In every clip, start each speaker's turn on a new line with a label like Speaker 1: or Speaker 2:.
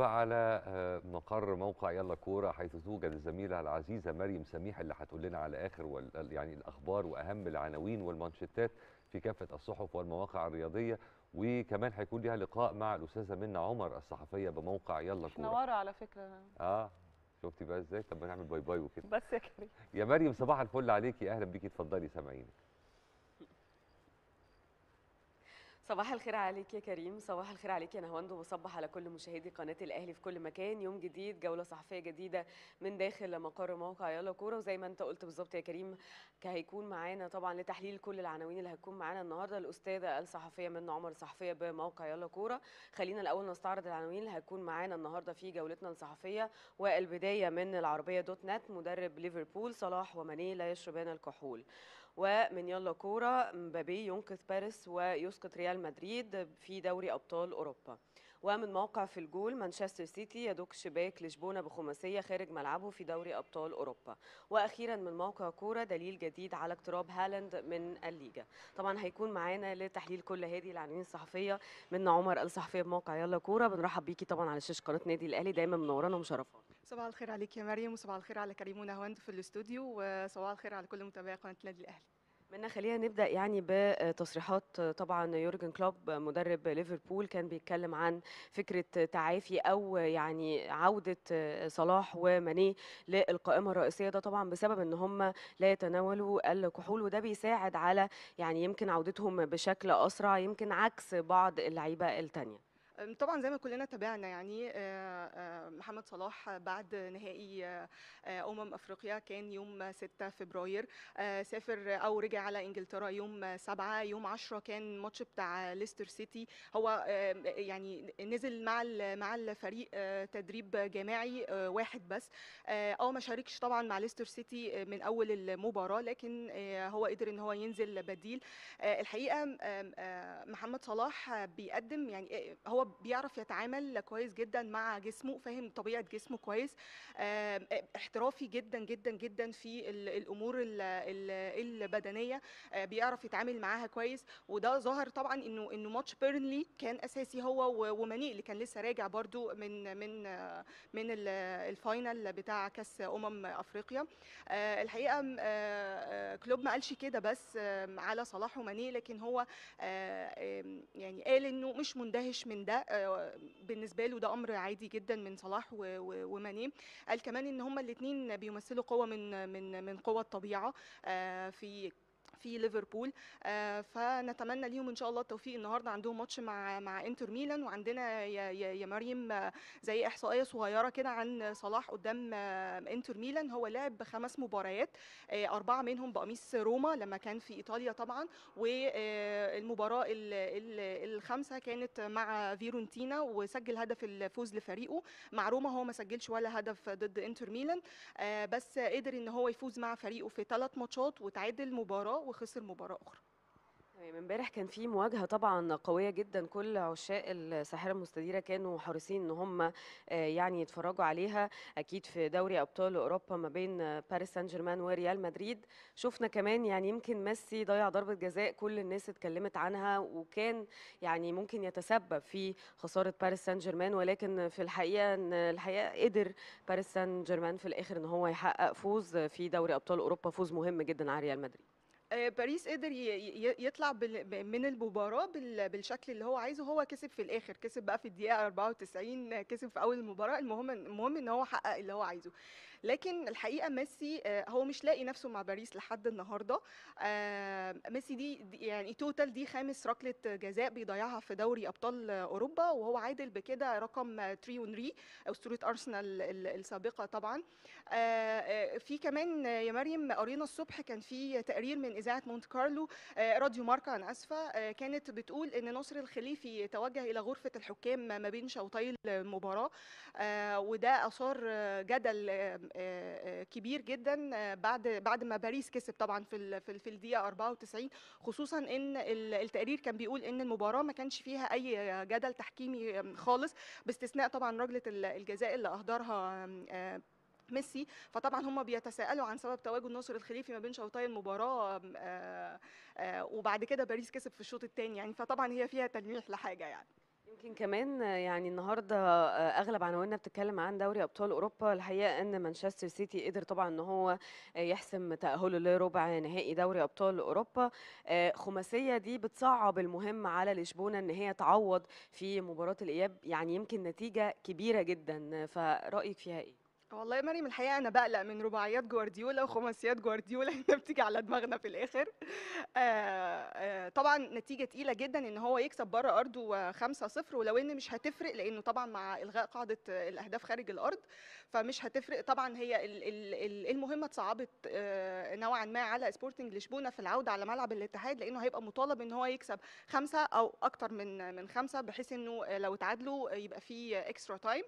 Speaker 1: بقى على آه، مقر موقع يلا كوره حيث توجد الزميله العزيزه مريم سميح اللي هتقول لنا على اخر يعني الاخبار واهم العناوين والمانشيتات في كافه الصحف والمواقع الرياضيه وكمان هيكون ليها لقاء مع الاستاذه منى عمر الصحفيه بموقع يلا كوره نواره على فكره اه شفتي بقى ازاي طب نعمل باي باي وكده بس يا كريم يا مريم صباح الفل عليكي اهلا بيكي اتفضلي سامعينك
Speaker 2: صباح الخير عليك يا كريم صباح الخير عليك يا نهواند وبصبح على كل مشاهدي قناه الاهلي في كل مكان يوم جديد جوله صحفيه جديده من داخل مقر موقع يلا كوره وزي ما انت قلت بالظبط يا كريم هيكون معانا طبعا لتحليل كل العناوين اللي هتكون معانا النهارده الاستاذه الصحفيه من عمر صحفية بموقع يلا كوره خلينا الاول نستعرض العناوين اللي هتكون معانا النهارده في جولتنا الصحفيه والبدايه من العربيه دوت نت مدرب ليفربول صلاح وماني لا يشربان الكحول ومن يلا كوره مبابي ينقذ باريس ويسقط ريال مدريد في دوري ابطال اوروبا ومن موقع في الجول مانشستر سيتي يدك شباك لشبونة بخماسية خارج ملعبه في دوري أبطال أوروبا وأخيرا من موقع كورة دليل جديد على اقتراب هالاند من الليجا طبعا هيكون معانا لتحليل كل هذه العناوين الصحفية من عمر الصحفية بموقع يلا كورة بنرحب بيكي طبعا على شاشة قناة نادي الأهلي دايما منورانا ومشرفانا
Speaker 1: صباح الخير عليك يا مريم وصباح الخير على كريم ونهواند في الاستوديو وصباح الخير على كل متابعي قناة النادي الأهلي
Speaker 2: منا خلينا نبدا يعني بتصريحات طبعا يورجن كلوب مدرب ليفربول كان بيتكلم عن فكره تعافي او يعني عوده صلاح وماني للقائمه الرئيسيه ده طبعا بسبب ان هم لا يتناولوا الكحول وده بيساعد على يعني يمكن عودتهم بشكل اسرع يمكن عكس بعض اللعيبه الثانيه
Speaker 1: طبعا زي ما كلنا تابعنا يعني آه، آه، محمد صلاح بعد نهائي آه، امم افريقيا كان يوم 6 فبراير سافر او رجع على انجلترا يوم 7 يوم 10 كان ماتش بتاع ليستر سيتي هو يعني نزل مع مع الفريق تدريب جماعي واحد بس اه ما شاركش طبعا مع ليستر سيتي من اول المباراه لكن هو قدر ان هو ينزل بديل الحقيقه محمد صلاح بيقدم يعني هو بيعرف يتعامل كويس جدا مع جسمه فاهم طبيعه جسمه كويس آه، آه، احترافي جدا جدا جدا في الامور البدنيه آه، بيعرف يتعامل معاها كويس وده ظهر طبعا انه انه ماتش بيرنلي كان اساسي هو وماني اللي كان لسه راجع برده من من من الفاينل بتاع كاس امم افريقيا الحقيقه كلوب ما قالش كده بس على صلاح وماني لكن هو يعني قال انه مش مندهش من ده آه، بالنسبه له ده امر عادي جدا من صلاح وماني قال كمان ان هما الاثنين بيمثلوا قوه من من من قوى الطبيعه آه، في في ليفربول آه، فنتمنى ليهم ان شاء الله التوفيق النهارده عندهم ماتش مع مع انتر ميلان وعندنا يا, يا مريم آه، زي احصائيه صغيره كده عن صلاح قدام آه، انتر ميلان هو لعب خمس مباريات اربعه منهم بقميص روما لما كان في ايطاليا طبعا والمباراه الخامسه كانت مع فيرونتينا وسجل هدف الفوز لفريقه مع روما هو ما سجلش ولا هدف ضد انتر ميلان بس قدر ان هو يفوز مع فريقه في ثلاث ماتشات وتعادل مباراه وخسر مباراه اخرى
Speaker 2: من امبارح كان في مواجهه طبعا قويه جدا كل عشاق الساحره المستديره كانوا حريصين ان هم آه، يعني يتفرجوا عليها اكيد في دوري ابطال اوروبا ما بين آه، باريس سان جيرمان وريال مدريد شفنا كمان يعني يمكن ميسي ضيع ضربه جزاء كل الناس اتكلمت عنها وكان يعني ممكن يتسبب في خساره باريس سان جيرمان ولكن في الحقيقه ان الحقيقه قدر باريس سان جيرمان في الاخر ان هو يحقق فوز في دوري ابطال اوروبا فوز مهم جدا على ريال مدريد
Speaker 1: آه، باريس قدر يطلع من المباراه بالشكل اللي هو عايزه هو كسب في الاخر كسب بقى في الدقيقه 94 كسب في اول المباراه المهم المهم ان هو حقق اللي هو عايزه لكن الحقيقه ميسي آه، هو مش لاقي نفسه مع باريس لحد النهارده آه، ميسي دي يعني توتال دي خامس ركله جزاء بيضيعها في دوري ابطال اوروبا وهو عادل بكده رقم تريونري اسطوره ارسنال السابقه طبعا في كمان يا مريم قرينا الصبح كان في تقرير من اذاعه مونت كارلو آه، راديو ماركا انا اسفه آه، كانت بتقول ان ناصر الخليفي توجه الى غرفه الحكام ما بين شوطي المباراه آه، وده اثار جدل كبير جدا بعد بعد ما باريس كسب طبعا في في الدقيقه 94 خصوصا ان التقرير كان بيقول ان المباراه ما كانش فيها اي جدل تحكيمي خالص باستثناء طبعا رجله الجزاء اللي اهدرها ميسي فطبعا هم بيتساءلوا عن سبب تواجد ناصر الخليفي ما بين شوطي المباراه آه، آه، وبعد كده باريس كسب في الشوط الثاني يعني فطبعا هي فيها تلميح لحاجه يعني
Speaker 2: يمكن كمان يعني النهارده آه، اغلب عناويننا بتتكلم عن دوري ابطال اوروبا الحقيقه ان مانشستر سيتي قدر طبعا ان هو يحسم تاهله لربع نهائي دوري ابطال اوروبا خماسيه دي بتصعب المهم على لشبونه ان هي تعوض في مباراه الاياب يعني يمكن نتيجه كبيره جدا فرايك فيها ايه والله يا مريم الحقيقه انا بقلق من رباعيات
Speaker 1: جوارديولا وخماسيات جوارديولا اللي بتيجي على دماغنا في الاخر آآ آه، آآ آه، طبعا نتيجه تقيله جدا ان هو يكسب بره ارضه 5-0 ولو ان مش هتفرق لانه طبعا مع الغاء قاعده الاهداف خارج الارض فمش هتفرق طبعا هي المهمه اتصعبت آه، نوعا ما على سبورتنج لشبونه في العوده على ملعب الاتحاد لانه هيبقى مطالب ان هو يكسب خمسه او اكتر من من خمسه بحيث انه لو تعادلوا يبقى في اكسترا تايم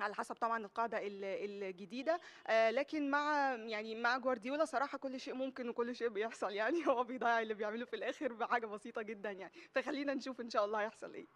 Speaker 1: على حسب طبعا القاعده الجديده آه، لكن مع يعني مع جوارديولا صراحه كل شيء ممكن وكل شيء بيحصل يعني هو بيضيع اللي بيعمله في الاخر بحاجه بسيطه جدا يعني فخلينا نشوف ان شاء الله هيحصل ايه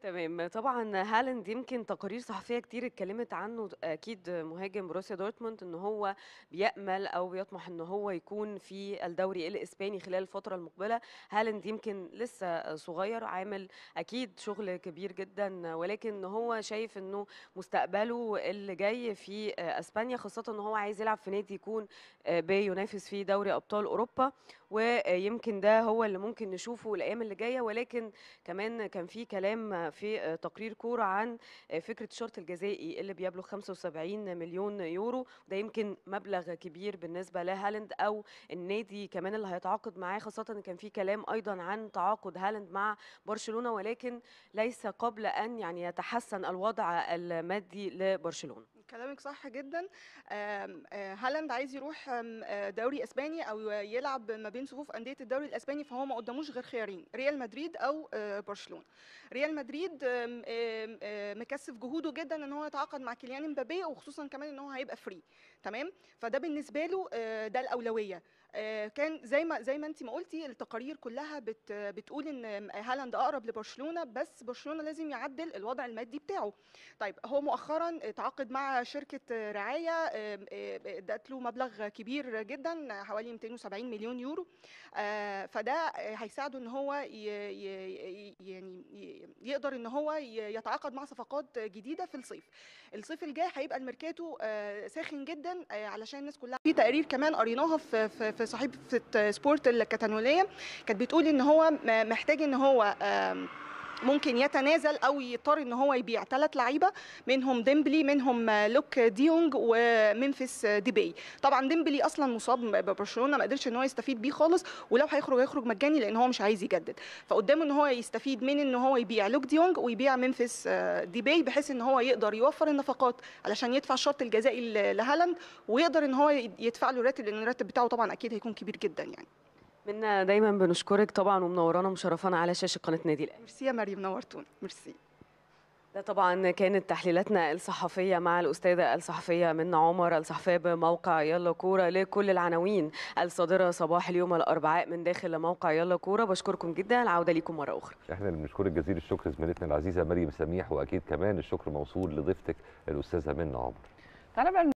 Speaker 2: تمام طبعا هالاند يمكن تقارير صحفيه كتير اتكلمت عنه اكيد مهاجم بروسيا دورتموند ان هو بيامل او بيطمح ان هو يكون في الدوري الاسباني خلال الفتره المقبله هالاند يمكن لسه صغير عامل اكيد شغل كبير جدا ولكن هو شايف انه مستقبله اللي جاي في اسبانيا خاصه ان هو عايز يلعب في نادي يكون بينافس في دوري ابطال اوروبا ويمكن ده هو اللي ممكن نشوفه الايام اللي جايه ولكن كمان كان في كلام في آه، تقرير كوره عن آه، فكره الشرط الجزائي اللي بيبلغ 75 مليون يورو ده يمكن مبلغ كبير بالنسبه لهالاند او النادي كمان اللي هيتعاقد معاه خاصه ان كان في كلام ايضا عن تعاقد هالاند مع برشلونه ولكن ليس قبل ان يعني يتحسن الوضع المادي لبرشلونه
Speaker 1: كلامك صح جدا آه، هالاند عايز يروح آه، دوري اسباني او يلعب ما بين صفوف انديه الدوري الاسباني فهو ما قداموش غير خيارين ريال مدريد او آه، برشلونه ريال مدريد مكثف جهوده جدا ان هو يتعاقد مع كيليان امبابي وخصوصا كمان ان هو هيبقى فري تمام فده بالنسبه له ده الاولويه آه، كان زي ما زي ما انت ما قلتي التقارير كلها بت بتقول ان هالاند اقرب لبرشلونه بس برشلونه لازم يعدل الوضع المادي بتاعه طيب هو مؤخرا تعاقد مع شركه رعايه ادت له مبلغ كبير جدا حوالي 270 مليون يورو آه، فده هيساعده ان هو يعني يقدر ان هو يتعاقد مع صفقات جديده في الصيف الصيف الجاي هيبقى الميركاتو آه، ساخن جدا علشان الناس كلها في تقارير كمان قريناها في في صحيفه سبورت الكتالونيه كانت بتقول ان هو محتاج ان هو ممكن يتنازل او يضطر ان هو يبيع ثلاث لعيبه منهم ديمبلي منهم لوك ديونج ومنفس ديبي طبعا ديمبلي اصلا مصاب ببرشلونه ما قدرش ان هو يستفيد بيه خالص ولو هيخرج هيخرج مجاني لان هو مش عايز يجدد فقدامه ان هو يستفيد من ان هو يبيع لوك ديونج ويبيع ممفيس آه، ديبي بحيث ان هو يقدر يوفر النفقات علشان يدفع الشرط الجزائي لهالاند ويقدر ان هو يدفع له راتب لان الراتب بتاعه طبعا اكيد هيكون كبير جدا يعني
Speaker 2: منا دايما بنشكرك طبعا ومنورانا ومشرفانا على شاشه قناه نادي الاهلي ميرسي يا مريم نورتونا ميرسي ده طبعا كانت تحليلاتنا الصحفيه مع الاستاذه الصحفيه من عمر الصحفيه بموقع يلا كوره لكل العناوين الصادره صباح اليوم الاربعاء من داخل موقع يلا كوره بشكركم جدا العوده ليكم مره اخرى
Speaker 1: احنا اللي بنشكرك جزيل الشكر زميلتنا العزيزه مريم سميح واكيد كمان الشكر موصول لضيفتك الاستاذه منى
Speaker 2: عمر